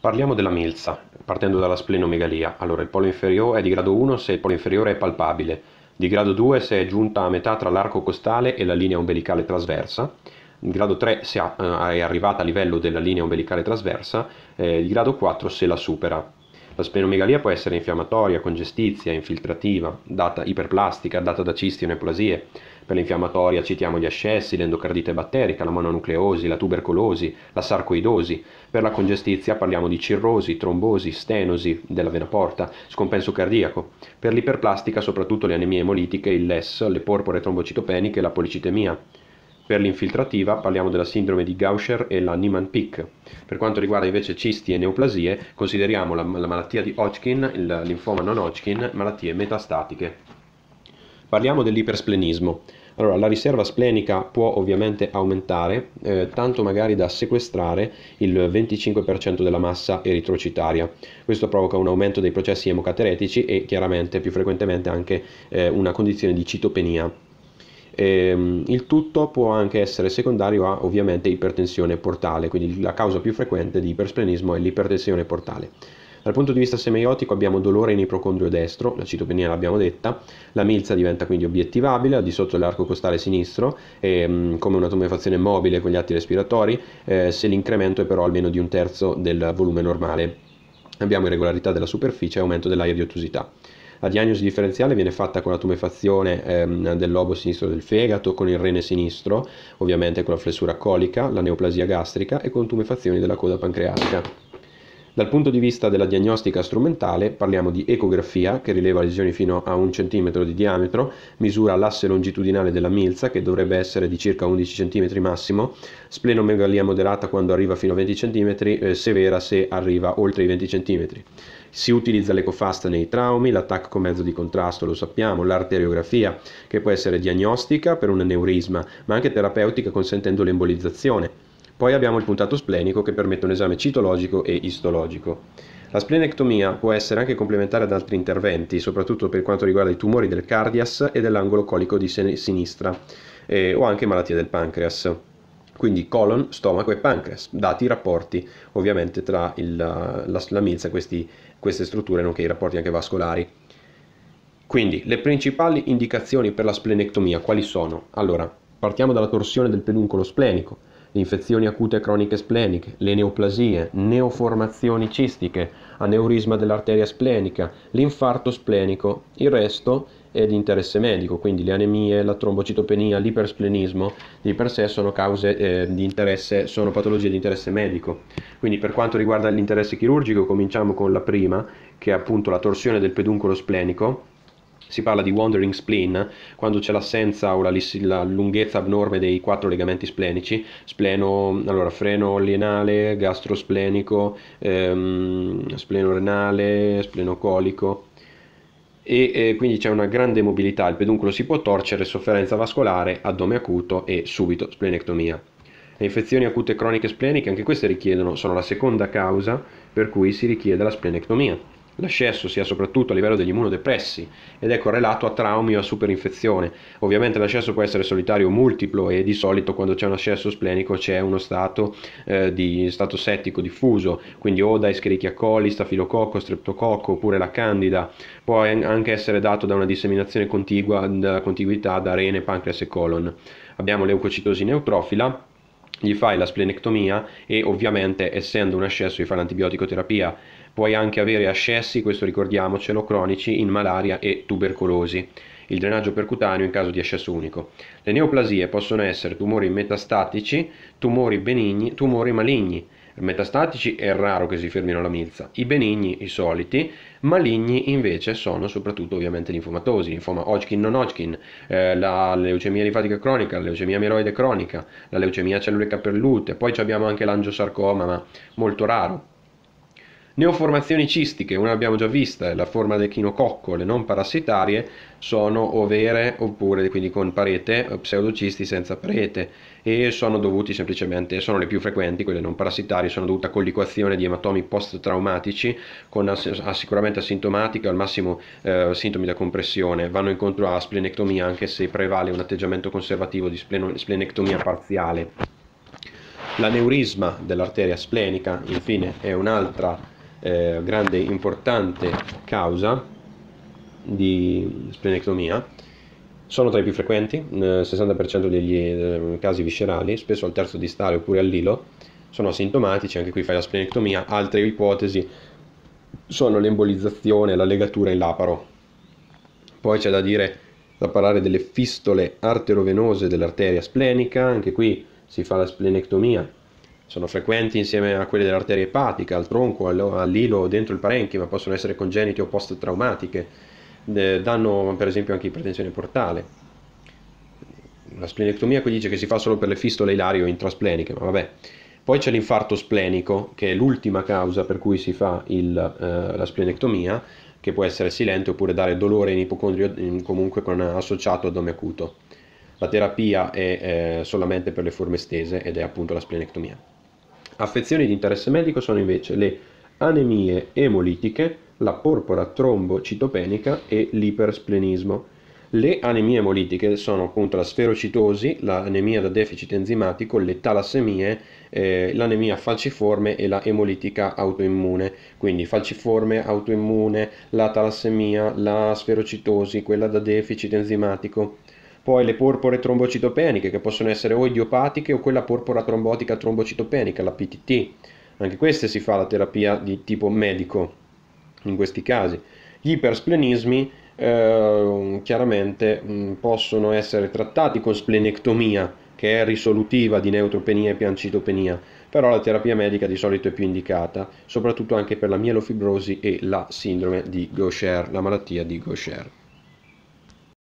Parliamo della milza, partendo dalla splenomegalia. Allora, il polo inferiore è di grado 1 se il polo inferiore è palpabile, di grado 2 se è giunta a metà tra l'arco costale e la linea ombelicale trasversa, di grado 3 se eh, è arrivata a livello della linea ombelicale trasversa, eh, di grado 4 se la supera. La splenomegalia può essere infiammatoria, congestizia, infiltrativa, data iperplastica, data da cisti o neoplasie, per l'infiammatoria citiamo gli ascessi, l'endocardite batterica, la mononucleosi, la tubercolosi, la sarcoidosi. Per la congestizia parliamo di cirrosi, trombosi, stenosi della vena porta, scompenso cardiaco. Per l'iperplastica soprattutto le anemie emolitiche, il LES, le porpore trombocitopeniche e la policitemia. Per l'infiltrativa parliamo della sindrome di Gaucher e la Niemann-Pick. Per quanto riguarda invece cisti e neoplasie, consideriamo la, la malattia di Hodgkin, il linfoma non Hodgkin, malattie metastatiche. Parliamo dell'ipersplenismo. Allora, la riserva splenica può ovviamente aumentare, eh, tanto magari da sequestrare il 25% della massa eritrocitaria. Questo provoca un aumento dei processi emocateretici e chiaramente più frequentemente anche eh, una condizione di citopenia. Ehm, il tutto può anche essere secondario a ovviamente ipertensione portale, quindi la causa più frequente di ipersplenismo è l'ipertensione portale. Dal punto di vista semiotico abbiamo dolore in ipocondrio destro, la citopenia l'abbiamo detta, la milza diventa quindi obiettivabile, al di sotto dell'arco costale sinistro, e, mm, come una tumefazione mobile con gli atti respiratori, eh, se l'incremento è però almeno di un terzo del volume normale. Abbiamo irregolarità della superficie e aumento dell'aria di ottusità. La diagnosi differenziale viene fatta con la tumefazione ehm, del lobo sinistro del fegato, con il rene sinistro, ovviamente con la flessura colica, la neoplasia gastrica e con tumefazioni della coda pancreatica. Dal punto di vista della diagnostica strumentale parliamo di ecografia che rileva lesioni fino a un centimetro di diametro, misura l'asse longitudinale della milza che dovrebbe essere di circa 11 cm massimo, splenomegalia moderata quando arriva fino a 20 cm, eh, severa se arriva oltre i 20 cm. Si utilizza l'ecofast nei traumi, l'attacco con mezzo di contrasto, lo sappiamo, l'arteriografia che può essere diagnostica per un aneurisma ma anche terapeutica consentendo l'embolizzazione poi abbiamo il puntato splenico che permette un esame citologico e istologico. La splenectomia può essere anche complementare ad altri interventi, soprattutto per quanto riguarda i tumori del cardias e dell'angolo colico di sinistra, eh, o anche malattie del pancreas. Quindi colon, stomaco e pancreas, dati i rapporti ovviamente tra il, la, la milza e questi, queste strutture, nonché i rapporti anche vascolari. Quindi le principali indicazioni per la splenectomia quali sono? Allora, partiamo dalla torsione del peduncolo splenico infezioni acute croniche spleniche, le neoplasie, neoformazioni cistiche, aneurisma dell'arteria splenica, l'infarto splenico, il resto è di interesse medico, quindi le anemie, la trombocitopenia, l'ipersplenismo di per sé sono cause eh, di interesse, sono patologie di interesse medico. Quindi per quanto riguarda l'interesse chirurgico cominciamo con la prima, che è appunto la torsione del peduncolo splenico, si parla di wandering spleen quando c'è l'assenza o la, la, lunghezza abnorme dei quattro legamenti splenici, spleno, allora, freno lienale, gastrosplenico, ehm, spleno renale, spleno colico. E eh, quindi c'è una grande mobilità, il peduncolo si può torcere, sofferenza vascolare, addome acuto e subito splenectomia. Le infezioni acute croniche spleniche, anche queste richiedono, sono la seconda causa per cui si richiede la splenectomia. L'ascesso sia soprattutto a livello degli immunodepressi ed è correlato ecco, a traumi o a superinfezione. Ovviamente l'ascesso può essere solitario o multiplo e di solito quando c'è un ascesso splenico c'è uno stato, eh, di, stato settico diffuso, quindi o da Escherichia coli, stafilococco, streptococco oppure la candida. Può anche essere dato da una disseminazione contigua, dalla contiguità da rene, pancreas e colon. Abbiamo leucocitosi neutrofila gli fai la splenectomia e ovviamente essendo un ascesso gli fai l'antibiotico terapia. Puoi anche avere ascessi, questo ricordiamocelo, cronici in malaria e tubercolosi. Il drenaggio percutaneo in caso di ascesso unico. Le neoplasie possono essere tumori metastatici, tumori benigni, tumori maligni metastatici è raro che si fermino la milza, i benigni i soliti, maligni invece sono soprattutto ovviamente linfomatosi, linfoma Hodgkin non Hodgkin, eh, la leucemia linfatica cronica, la leucemia mieloide cronica, la leucemia cellule capellute, poi abbiamo anche l'angiosarcoma ma molto raro Neoformazioni cistiche, una l'abbiamo già vista, la forma del chinococco, le non parassitarie sono overe oppure quindi con parete, eh, pseudocisti senza parete e sono dovuti semplicemente, sono le più frequenti, quelle non parassitarie, sono dovute a colliquazione di ematomi post-traumatici con sicuramente asintomatiche, al massimo eh, sintomi da compressione, vanno incontro a splenectomia anche se prevale un atteggiamento conservativo di spleno, splenectomia parziale. L'aneurisma dell'arteria splenica infine è un'altra eh, grande importante causa di splenectomia sono tra i più frequenti, il eh, 60% degli eh, casi viscerali, spesso al terzo distale oppure all'ilo, sono asintomatici, anche qui fai la splenectomia, altre ipotesi sono l'embolizzazione, la legatura in laparo. Poi c'è da dire, da parlare delle fistole arterovenose dell'arteria splenica, anche qui si fa la splenectomia sono frequenti insieme a quelle dell'arteria epatica, al tronco, all'ilo, dentro il parenchima, possono essere congeniti o post-traumatiche, danno per esempio anche ipertensione portale. La splenectomia qui dice che si fa solo per le fistole ilari o intraspleniche, ma vabbè. Poi c'è l'infarto splenico, che è l'ultima causa per cui si fa il, eh, la splenectomia, che può essere silente oppure dare dolore in ipocondrio comunque con associato addome acuto. La terapia è eh, solamente per le forme estese ed è appunto la splenectomia. Affezioni di interesse medico sono invece le anemie emolitiche, la porpora trombocitopenica e l'ipersplenismo. Le anemie emolitiche sono appunto la sferocitosi, l'anemia da deficit enzimatico, le talassemie, eh, l'anemia falciforme e la emolitica autoimmune. Quindi falciforme, autoimmune, la talassemia, la sferocitosi, quella da deficit enzimatico, poi le porpore trombocitopeniche che possono essere o idiopatiche o quella porpora trombotica trombocitopenica, la PTT. Anche queste si fa la terapia di tipo medico in questi casi. Gli ipersplenismi eh, chiaramente mh, mm, possono essere trattati con splenectomia, che è risolutiva di neutropenia e piancitopenia, però la terapia medica di solito è più indicata, soprattutto anche per la mielofibrosi e la sindrome di Gaucher, la malattia di Gaucher.